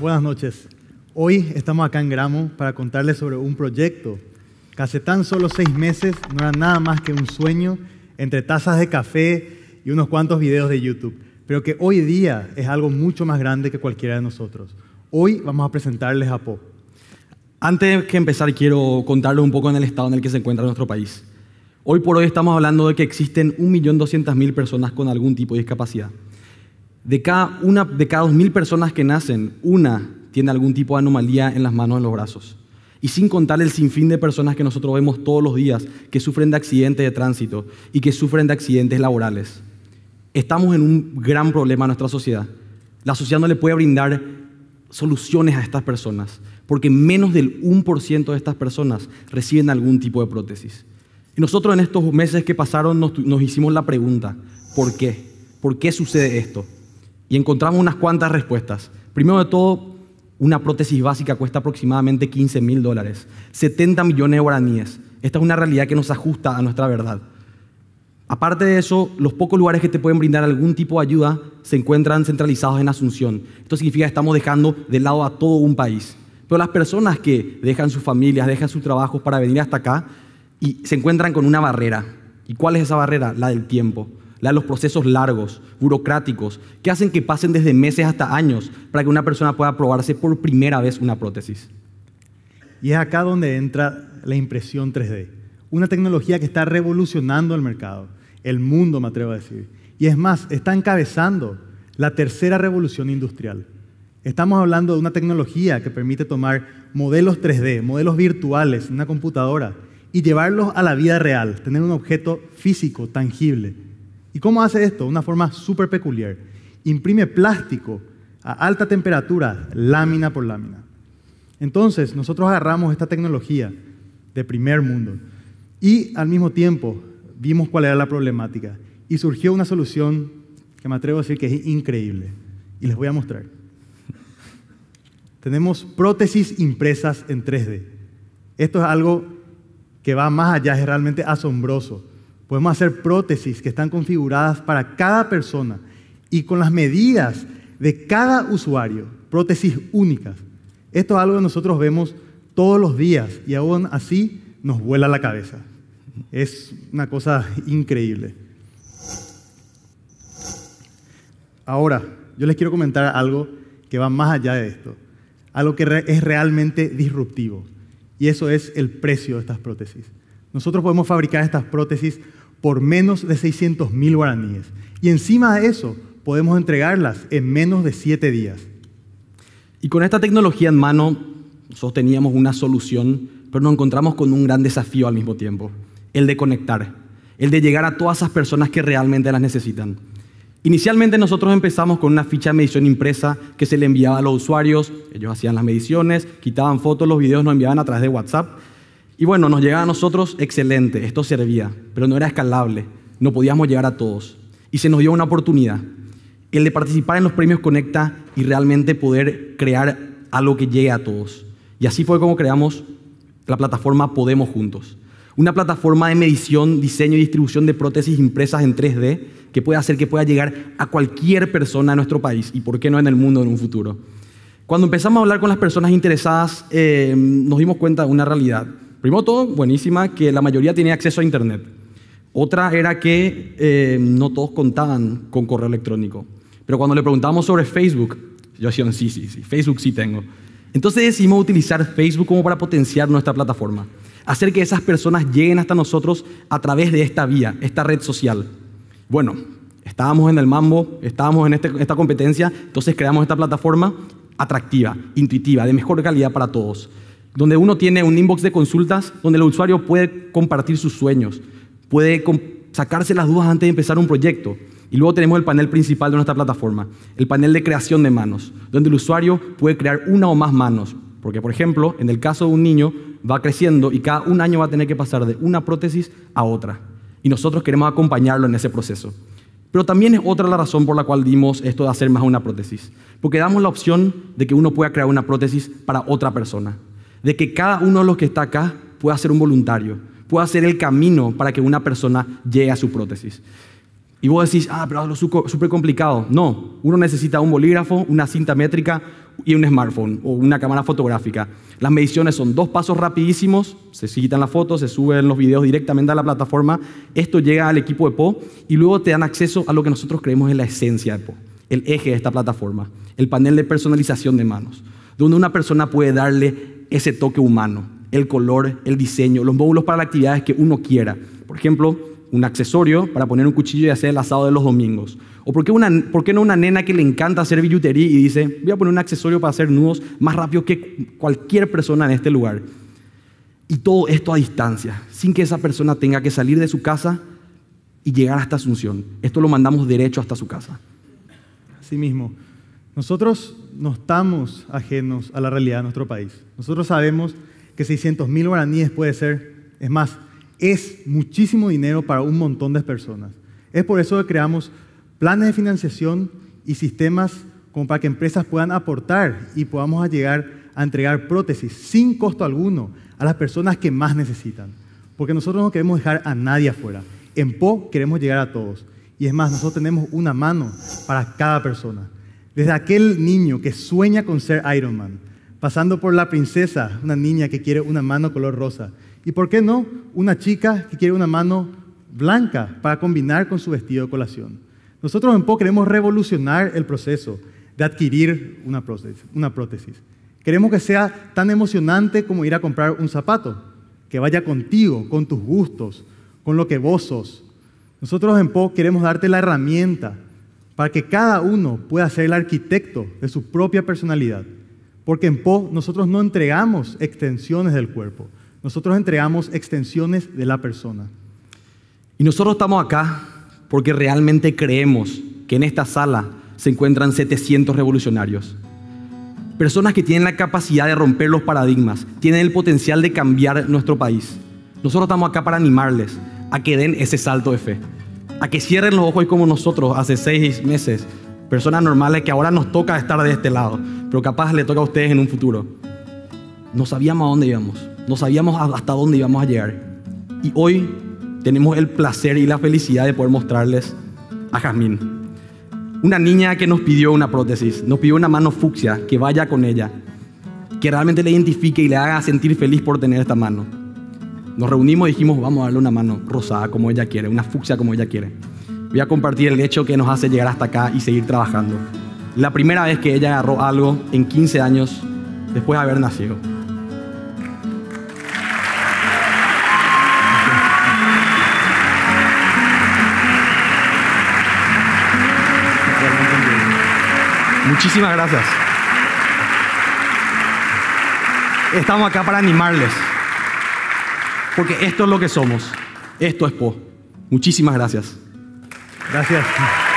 buenas noches. Hoy estamos acá en Gramo para contarles sobre un proyecto que hace tan solo seis meses no era nada más que un sueño entre tazas de café y unos cuantos videos de YouTube, pero que hoy día es algo mucho más grande que cualquiera de nosotros. Hoy vamos a presentarles a Po. Antes que empezar, quiero contarles un poco en el estado en el que se encuentra nuestro país. Hoy por hoy estamos hablando de que existen 1.200.000 personas con algún tipo de discapacidad. De cada, una, dos personas que nacen, una tiene algún tipo de anomalía en las manos o en los brazos. Y sin contar el sinfín de personas que nosotros vemos todos los días que sufren de accidentes de tránsito y que sufren de accidentes laborales. Estamos en un gran problema en nuestra sociedad. La sociedad no le puede brindar soluciones a estas personas, porque menos del 1% de estas personas reciben algún tipo de prótesis. Y nosotros en estos meses que pasaron nos hicimos la pregunta, ¿por qué? ¿Por qué sucede esto? y encontramos unas cuantas respuestas. Primero de todo, una prótesis básica cuesta aproximadamente 15 mil dólares, 70 millones de guaraníes. Esta es una realidad que nos ajusta a nuestra verdad. Aparte de eso, los pocos lugares que te pueden brindar algún tipo de ayuda se encuentran centralizados en Asunción. Esto significa que estamos dejando de lado a todo un país. Pero las personas que dejan sus familias, dejan sus trabajos para venir hasta acá y se encuentran con una barrera. ¿Y cuál es esa barrera? La del tiempo los procesos largos, burocráticos, que hacen que pasen desde meses hasta años para que una persona pueda probarse por primera vez una prótesis. Y es acá donde entra la impresión 3D, una tecnología que está revolucionando el mercado, el mundo me atrevo a decir. Y es más, está encabezando la tercera revolución industrial. Estamos hablando de una tecnología que permite tomar modelos 3D, modelos virtuales en una computadora y llevarlos a la vida real, tener un objeto físico, tangible, ¿Y cómo hace esto? Una forma súper peculiar. Imprime plástico a alta temperatura, lámina por lámina. Entonces, nosotros agarramos esta tecnología de primer mundo y al mismo tiempo vimos cuál era la problemática y surgió una solución que me atrevo a decir que es increíble y les voy a mostrar. Tenemos prótesis impresas en 3D. Esto es algo que va más allá, es realmente asombroso. Podemos hacer prótesis que están configuradas para cada persona y con las medidas de cada usuario, prótesis únicas. Esto es algo que nosotros vemos todos los días y aún así nos vuela la cabeza. Es una cosa increíble. Ahora, yo les quiero comentar algo que va más allá de esto, algo que es realmente disruptivo, y eso es el precio de estas prótesis. Nosotros podemos fabricar estas prótesis por menos de 600 mil guaraníes. Y encima de eso, podemos entregarlas en menos de 7 días. Y con esta tecnología en mano, nosotros teníamos una solución, pero nos encontramos con un gran desafío al mismo tiempo, el de conectar, el de llegar a todas esas personas que realmente las necesitan. Inicialmente nosotros empezamos con una ficha de medición impresa que se le enviaba a los usuarios, ellos hacían las mediciones, quitaban fotos, los videos nos enviaban a través de WhatsApp y bueno, nos llegaba a nosotros excelente, esto servía, pero no era escalable, no podíamos llegar a todos. Y se nos dio una oportunidad, el de participar en los premios Conecta y realmente poder crear algo que llegue a todos. Y así fue como creamos la plataforma Podemos Juntos. Una plataforma de medición, diseño y distribución de prótesis impresas en 3D que puede hacer que pueda llegar a cualquier persona en nuestro país y por qué no en el mundo en un futuro. Cuando empezamos a hablar con las personas interesadas, eh, nos dimos cuenta de una realidad Primero todo, buenísima, que la mayoría tenía acceso a Internet. Otra era que eh, no todos contaban con correo electrónico. Pero cuando le preguntamos sobre Facebook, yo decían, sí, sí, sí, Facebook sí tengo. Entonces decidimos utilizar Facebook como para potenciar nuestra plataforma, hacer que esas personas lleguen hasta nosotros a través de esta vía, esta red social. Bueno, estábamos en el mambo, estábamos en este, esta competencia, entonces creamos esta plataforma atractiva, intuitiva, de mejor calidad para todos donde uno tiene un inbox de consultas donde el usuario puede compartir sus sueños, puede sacarse las dudas antes de empezar un proyecto. Y luego tenemos el panel principal de nuestra plataforma, el panel de creación de manos, donde el usuario puede crear una o más manos. Porque, por ejemplo, en el caso de un niño, va creciendo y cada un año va a tener que pasar de una prótesis a otra. Y nosotros queremos acompañarlo en ese proceso. Pero también es otra la razón por la cual dimos esto de hacer más una prótesis. Porque damos la opción de que uno pueda crear una prótesis para otra persona de que cada uno de los que está acá pueda ser un voluntario, pueda ser el camino para que una persona llegue a su prótesis. Y vos decís, ah, pero es súper complicado. No, uno necesita un bolígrafo, una cinta métrica y un smartphone o una cámara fotográfica. Las mediciones son dos pasos rapidísimos, se quitan las fotos, se suben los videos directamente a la plataforma, esto llega al equipo de PO y luego te dan acceso a lo que nosotros creemos es la esencia de PO, el eje de esta plataforma, el panel de personalización de manos, donde una persona puede darle ese toque humano, el color, el diseño, los módulos para las actividades que uno quiera. Por ejemplo, un accesorio para poner un cuchillo y hacer el asado de los domingos. ¿O por qué, una, por qué no una nena que le encanta hacer billutería y dice, voy a poner un accesorio para hacer nudos más rápido que cualquier persona en este lugar? Y todo esto a distancia, sin que esa persona tenga que salir de su casa y llegar hasta Asunción. Esto lo mandamos derecho hasta su casa. Así mismo. Nosotros no estamos ajenos a la realidad de nuestro país. Nosotros sabemos que 600 mil guaraníes puede ser, es más, es muchísimo dinero para un montón de personas. Es por eso que creamos planes de financiación y sistemas como para que empresas puedan aportar y podamos llegar a entregar prótesis sin costo alguno a las personas que más necesitan. Porque nosotros no queremos dejar a nadie afuera. En PO queremos llegar a todos. Y es más, nosotros tenemos una mano para cada persona. Desde aquel niño que sueña con ser Iron Man, pasando por la princesa, una niña que quiere una mano color rosa, y por qué no, una chica que quiere una mano blanca para combinar con su vestido de colación. Nosotros en PO queremos revolucionar el proceso de adquirir una prótesis, Queremos que sea tan emocionante como ir a comprar un zapato, que vaya contigo, con tus gustos, con lo que vos sos. Nosotros en PO queremos darte la herramienta para que cada uno pueda ser el arquitecto de su propia personalidad. Porque en Po nosotros no entregamos extensiones del cuerpo, nosotros entregamos extensiones de la persona. Y nosotros estamos acá porque realmente creemos que en esta sala se encuentran 700 revolucionarios. Personas que tienen la capacidad de romper los paradigmas, tienen el potencial de cambiar nuestro país. Nosotros estamos acá para animarles a que den ese salto de fe a que cierren los ojos hoy como nosotros hace seis meses, personas normales que ahora nos toca estar de este lado, pero capaz le toca a ustedes en un futuro. No sabíamos a dónde íbamos, no sabíamos hasta dónde íbamos a llegar. Y hoy tenemos el placer y la felicidad de poder mostrarles a Jazmín. Una niña que nos pidió una prótesis, nos pidió una mano fucsia, que vaya con ella, que realmente le identifique y le haga sentir feliz por tener esta mano. Nos reunimos y dijimos, vamos a darle una mano rosada como ella quiere, una fucsia como ella quiere. Voy a compartir el hecho que nos hace llegar hasta acá y seguir trabajando. La primera vez que ella agarró algo en 15 años después de haber nacido. Muchísimas gracias. Estamos acá para animarles. Porque esto es lo que somos. Esto es Po. Muchísimas gracias. Gracias.